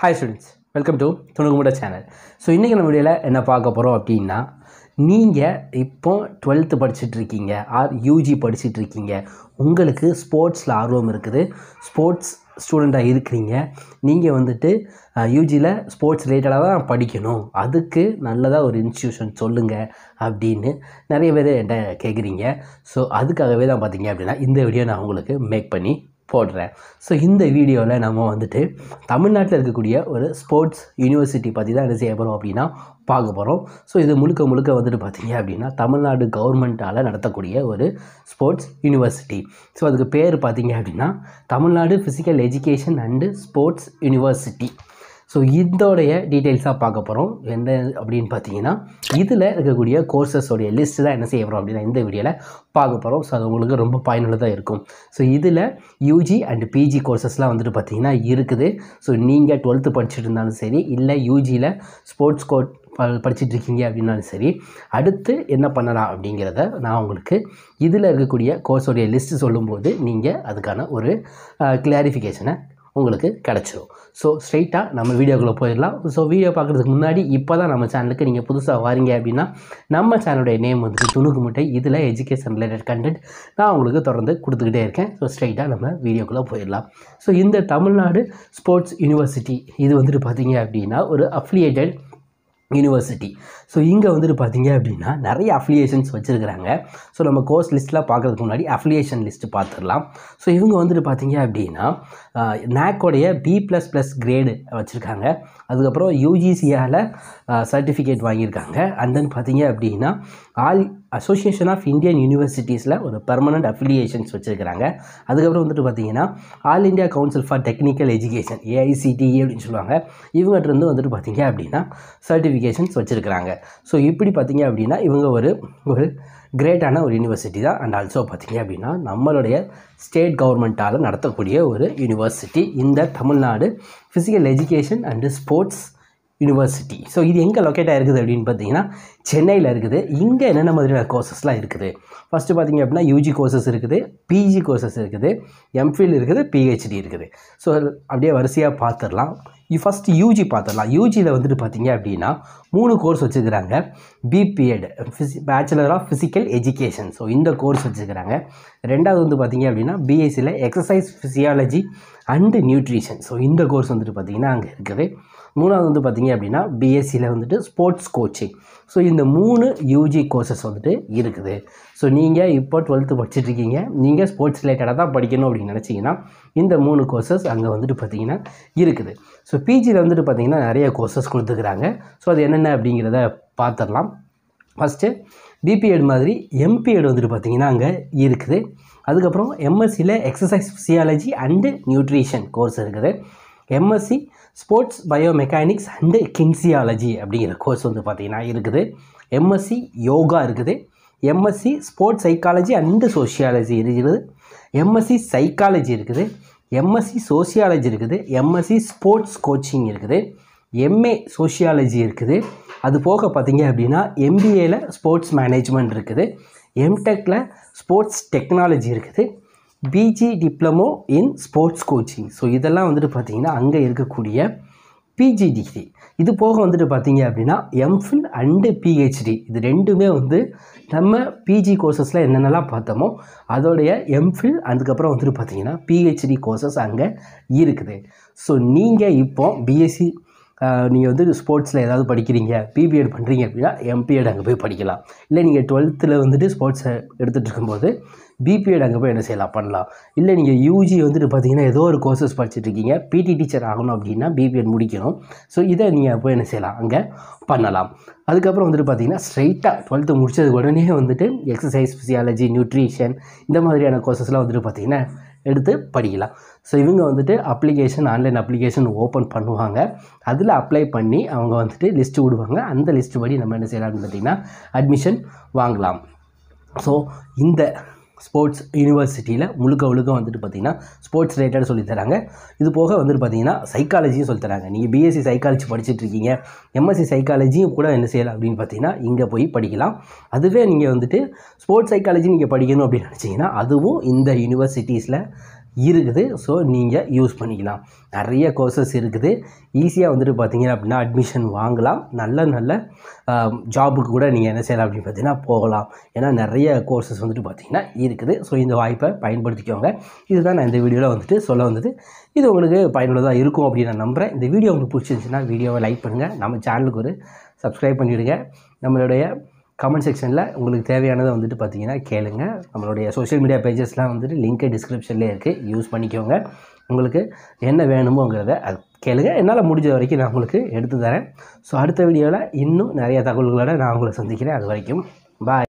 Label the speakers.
Speaker 1: hi students welcome to துணுகுமுட channel so இன்றைக்கி நம்ம வீடியோவில் என்ன பார்க்க போகிறோம் அப்படின்னா நீங்கள் இப்போ டுவெல்த்து படிச்சுட்ருக்கீங்க ஆர் யூஜி படிச்சுட்ருக்கீங்க உங்களுக்கு ஸ்போர்ட்ஸில் ஆர்வம் இருக்குது ஸ்போர்ட்ஸ் ஸ்டூடெண்ட்டாக இருக்கிறீங்க நீங்கள் வந்துட்டு யூஜியில் ஸ்போர்ட்ஸ் ரிலேட்டடாக தான் படிக்கணும் அதுக்கு நல்லதாக ஒரு இன்ஸ்டியூஷன் சொல்லுங்கள் அப்படின்னு நிறைய பேர் என்கிட்ட கேட்குறீங்க ஸோ அதுக்காகவே தான் பார்த்தீங்க அப்படின்னா இந்த வீடியோ நான் உங்களுக்கு மேக் பண்ணி போடுறேன் ஸோ இந்த வீடியோவில் நம்ம வந்துட்டு தமிழ்நாட்டில் இருக்கக்கூடிய ஒரு ஸ்போர்ட்ஸ் யூனிவர்சிட்டி பற்றி தான் என்ன செய்ய போகிறோம் அப்படின்னா பார்க்க போகிறோம் ஸோ இது முழுக்க முழுக்க வந்துட்டு பார்த்திங்க அப்படின்னா தமிழ்நாடு கவர்மெண்ட்டால் நடத்தக்கூடிய ஒரு ஸ்போர்ட்ஸ் யூனிவர்சிட்டி ஸோ அதுக்கு பேர் பார்த்திங்க அப்படின்னா Tamil Nadu physical education and sports university so இதோடைய டீட்டெயில்ஸாக பார்க்க போகிறோம் எந்த அப்படின்னு பார்த்தீங்கன்னா இதில் இருக்கக்கூடிய கோர்சஸோடைய லிஸ்ட்டு தான் என்ன செய்ய போகிறோம் அப்படின்னா இந்த வீடியோவில் பார்க்க போகிறோம் ஸோ அது உங்களுக்கு ரொம்ப பயனுள்ளதாக இருக்கும் ஸோ இதில் யூஜி அண்ட் பிஜி கோர்சஸ்லாம் வந்துட்டு பார்த்தீங்கன்னா இருக்குது ஸோ நீங்கள் டுவெல்த்து படிச்சுட்டு இருந்தாலும் சரி இல்லை யூஜியில் ஸ்போர்ட்ஸ் கோட் படிச்சுட்டு இருக்கீங்க அப்படின்னாலும் சரி அடுத்து என்ன பண்ணலாம் அப்படிங்கிறத நான் உங்களுக்கு இதில் இருக்கக்கூடிய கோர்ஸோடைய லிஸ்ட்டு சொல்லும்போது நீங்கள் அதுக்கான ஒரு கிளாரிஃபிகேஷனை உங்களுக்கு கிடச்சிரும் ஸோ ஸ்ட்ரைட்டாக நம்ம வீடியோக்குள்ளே போயிடலாம் ஸோ வீடியோ பார்க்குறதுக்கு முன்னாடி இப்போ தான் நம்ம சேனலுக்கு நீங்கள் புதுசாக வரீங்க அப்படின்னா நம்ம சேனலுடைய நேம் வந்துட்டு துணுக்கு முட்டை இதில் எஜுகேஷன் ரிலேட்டட் கண்டென்ட் நான் உங்களுக்கு தொடர்ந்து கொடுத்துக்கிட்டே இருக்கேன் ஸோ ஸ்ட்ரைட்டாக நம்ம வீடியோக்குள்ளே போயிடலாம் ஸோ இந்த தமிழ்நாடு ஸ்போர்ட்ஸ் யூனிவர்சிட்டி இது வந்துட்டு பார்த்திங்க அப்படின்னா ஒரு அஃப்லியேட்டட் யூனிவர்சிட்டி ஸோ இங்கே வந்துட்டு பார்த்தீங்க அப்படின்னா நிறைய அஃப்லியேஷன்ஸ் வச்சுருக்கிறாங்க ஸோ நம்ம கோர்ஸ் லிஸ்ட்லாம் பார்க்குறதுக்கு முன்னாடி அஃப்லியேஷன் லிஸ்ட்டு பார்த்துடலாம் ஸோ இவங்க வந்துட்டு பார்த்தீங்க அப்படின்னா நேக்கோடைய பி ப்ளஸ் ப்ளஸ் கிரேடு வச்சுருக்காங்க அதுக்கப்புறம் யூஜிசியால் சர்டிஃபிகேட் வாங்கியிருக்காங்க அண்ட் தென் பார்த்தீங்க அப்படின்னா ஆல் அசோசியேஷன் ஆஃப் இந்தியன் யூனிவர்சிட்டிஸில் ஒரு பர்மனண்ட் அஃபிலியேஷன்ஸ் வச்சுருக்கிறாங்க அதுக்கப்புறம் வந்துட்டு பார்த்தீங்கன்னா all India council for technical education AICTE அப்படின்னு சொல்லுவாங்க இருந்து வந்துட்டு பார்த்தீங்க அப்படின்னா சர்டிஃபிகேஷன்ஸ் வச்சுருக்கிறாங்க ஸோ இப்படி பார்த்தீங்க அப்படின்னா இவங்க ஒரு ஒரு கிரேட்டான ஒரு யூனிவர்சிட்டி தான் அண்ட் ஆல்சோ பார்த்திங்க அப்படின்னா நம்மளுடைய ஸ்டேட் கவர்மெண்ட்டால் நடத்தக்கூடிய ஒரு யூனிவர்சிட்டி இந்த Tamil Nadu physical education and sports university so இது எங்கே லொக்கேட் ஆகிருக்குது அப்படின்னு பார்த்தீங்கன்னா சென்னையில் இருக்குது இங்கே என்னென்ன மாதிரியான கோர்சஸ்லாம் இருக்குது ஃபஸ்ட்டு பார்த்திங்க அப்படின்னா யூஜி கோர்சஸ் இருக்குது பிஜி கோர்சஸ் இருக்குது எம்ஃபில் இருக்குது பிஹெச்டி இருக்குது ஸோ அப்படியே வரிசையாக பார்த்துடலாம் ஃபஸ்ட்டு யூஜி பார்த்துடலாம் யூஜியில் வந்துட்டு பார்த்தீங்க அப்படின்னா மூணு கோர்ஸ் வச்சுக்கிறாங்க பிபிஎட் ஃபிசி bachelor of physical education so இந்த கோர்ஸ் வச்சுக்கிறாங்க ரெண்டாவது வந்து பார்த்தீங்க அப்படின்னா பிஎஸ்சியில் exercise physiology and nutrition so இந்த கோர்ஸ் வந்துட்டு பார்த்திங்கன்னா அங்கே இருக்குது மூணாவது வந்து பார்த்திங்க அப்படின்னா பிஎஸ்சியில் வந்துட்டு ஸ்போர்ட்ஸ் கோச்சிங் ஸோ இந்த மூணு யூஜி கோர்சஸ் வந்துட்டு இருக்குது ஸோ நீங்கள் இப்போ டுவெல்த்து படிச்சுட்ருக்கீங்க நீங்கள் ஸ்போர்ட்ஸ் ரிலேட்டடாக தான் படிக்கணும் அப்படின்னு நினச்சிங்கன்னா இந்த மூணு கோர்சஸ் அங்கே வந்துட்டு பார்த்திங்கன்னா இருக்குது ஸோ பிஜியில் வந்துட்டு பார்த்திங்கன்னா நிறைய கோர்சஸ் கொடுத்துக்கிறாங்க ஸோ அது என்னென்ன அப்படிங்கிறத பார்த்துடலாம் ஃபஸ்ட்டு பிபிஎட் மாதிரி எம்பிஎட் வந்துட்டு பார்த்திங்கன்னா அங்கே இருக்குது அதுக்கப்புறம் எம்எஸ்சியில் exercise physiology and nutrition course இருக்குது MSc sports biomechanics and kinesiology அப்படிங்கிற கோர்ஸ் வந்து பார்த்திங்கன்னா இருக்குது எம்எஸ்சி யோகா இருக்குது MSc sports psychology and sociology இருக்குது எம்எஸ்சி சைக்காலஜி இருக்குது எம்எஸ்சி சோசியாலஜி இருக்குது எம்எஸ்சி ஸ்போர்ட்ஸ் கோச்சிங் இருக்குது எம்ஏ சோஷியாலஜி இருக்குது அது போக பார்த்திங்க அப்படின்னா எம்பிஏயில் ஸ்போர்ட்ஸ் மேனேஜ்மெண்ட் இருக்குது எம்டெக்கில் ஸ்போர்ட்ஸ் டெக்னாலஜி இருக்குது PG diploma in sports coaching so இதெல்லாம் வந்துட்டு பார்த்தீங்கன்னா அங்கே இருக்கக்கூடிய பிஜி டிகிரி இது போக வந்துட்டு பார்த்தீங்க அப்படின்னா எம்ஃபில் அண்டு பிஹெச்டி இது ரெண்டுமே வந்து நம்ம பிஜி கோர்சஸில் என்னென்னலாம் பார்த்தோமோ அதோடைய எம்ஃபில் அதுக்கப்புறம் வந்துட்டு பார்த்தீங்கன்னா பிஹெச்டி கோர்சஸ் அங்கே இருக்குது ஸோ நீங்கள் இப்போ பிஎஸ்சி நீங்கள் வந்து ஸ்போர்ட்ஸில் ஏதாவது படிக்கிறீங்க பிபிஎட் பண்ணுறீங்க அப்படின்னா எம்பிஎட் அங்கே போய் படிக்கலாம் இல்லை நீங்கள் டுவெல்த்தில் வந்துட்டு ஸ்போர்ட்ஸை எடுத்துகிட்டு இருக்கும்போது பிபிஎட் அங்கே போய் என்ன செய்யலாம் பண்ணலாம் இல்லை நீங்கள் யூஜி வந்துட்டு பார்த்தீங்கன்னா ஏதோ ஒரு கோர்சஸ் இருக்கீங்க பிடி டீச்சர் ஆகணும் அப்படின்னா பிபிஎட் முடிக்கணும் ஸோ இதை நீங்கள் போய் என்ன செய்யலாம் அங்கே பண்ணலாம் அதுக்கப்புறம் வந்துட்டு பார்த்தீங்கன்னா ஸ்ட்ரைட்டாக டுவெல்த்து முடித்தது உடனே வந்துட்டு எக்ஸசைஸ் ஃபிசியாலஜி நியூட்ரிஷன் இந்த மாதிரியான கோர்சஸ்லாம் வந்துட்டு பார்த்தீங்கன்னா எடுத்து படிக்கலாம் ஸோ இவங்க வந்துட்டு அப்ளிகேஷன் ஆன்லைன் அப்ளிகேஷன் ஓப்பன் பண்ணுவாங்க அதில் அப்ளை பண்ணி அவங்க வந்துட்டு லிஸ்ட்டு விடுவாங்க அந்த லிஸ்ட்டு படி நம்ம என்ன செய்யலாம்னு பார்த்திங்கன்னா அட்மிஷன் வாங்கலாம் ஸோ இந்த ஸ்போர்ட்ஸ் யூனிவர்சிட்டியில் முழுக்க முழுக்க வந்துட்டு பார்த்திங்கன்னா ஸ்போர்ட்ஸ் ரிலேட்டட் சொல்லித்தராங்க இது போக வந்துட்டு பார்த்திங்கன்னா சைக்காலஜியும் சொல்லித்தராங்க நீங்கள் பிஎஸ்சி சைக்காலஜி படிச்சுட்ருக்கீங்க எம்எஸ்சி சைக்காலஜியும் கூட என்ன செய்யலாம் அப்படின்னு பார்த்தீங்கன்னா இங்கே போய் படிக்கலாம் அதுவே நீங்கள் வந்துட்டு ஸ்போர்ட்ஸ் சைக்காலஜி நீங்கள் படிக்கணும் அப்படின்னு நினச்சிங்கன்னா அதுவும் இந்த யூனிவர்சிட்டிஸில் இருக்குது ஸோ நீங்கள் யூஸ் பண்ணிக்கலாம் நிறைய கோர்சஸ் இருக்குது ஈஸியாக வந்துட்டு பார்த்தீங்க அப்படின்னா அட்மிஷன் வாங்கலாம் நல்ல நல்ல ஜாபுக்கு கூட நீங்கள் என்ன செய்யலாம் அப்படின்னு பார்த்தீங்கன்னா போகலாம் ஏன்னா நிறைய கோர்சஸ் வந்துட்டு பார்த்திங்கன்னா இருக்குது ஸோ இந்த வாய்ப்பை பயன்படுத்திக்கோங்க இதுதான் நான் இந்த வீடியோவில் வந்துட்டு சொல்ல வந்தது இது உங்களுக்கு பயனுள்ளதாக இருக்கும் அப்படின்னு நான் நம்புகிறேன் இந்த வீடியோ உங்களுக்கு பிடிச்சிருந்துச்சுன்னா வீடியோவை லைக் பண்ணுங்கள் நம்ம சேனலுக்கு ஒரு சப்ஸ்கிரைப் பண்ணிவிடுங்க நம்மளுடைய கமெண்ட் செக்ஷனில் உங்களுக்கு தேவையானதை வந்துட்டு பார்த்தீங்கன்னா கேளுங்க நம்மளுடைய சோஷியல் மீடியா பேஜஸ்லாம் வந்துட்டு லிங்க்கு டிஸ்கிரிப்ஷன்லேயே இருக்குது யூஸ் பண்ணிக்கோங்க உங்களுக்கு என்ன வேணுமோங்கிறத அது கேளுங்க என்னால் முடிஞ்ச வரைக்கும் நான் உங்களுக்கு எடுத்து தரேன் ஸோ அடுத்த வீடியோவில் இன்னும் நிறைய தகவல்களோட நான் உங்களை சந்திக்கிறேன் அது வரைக்கும் பாய்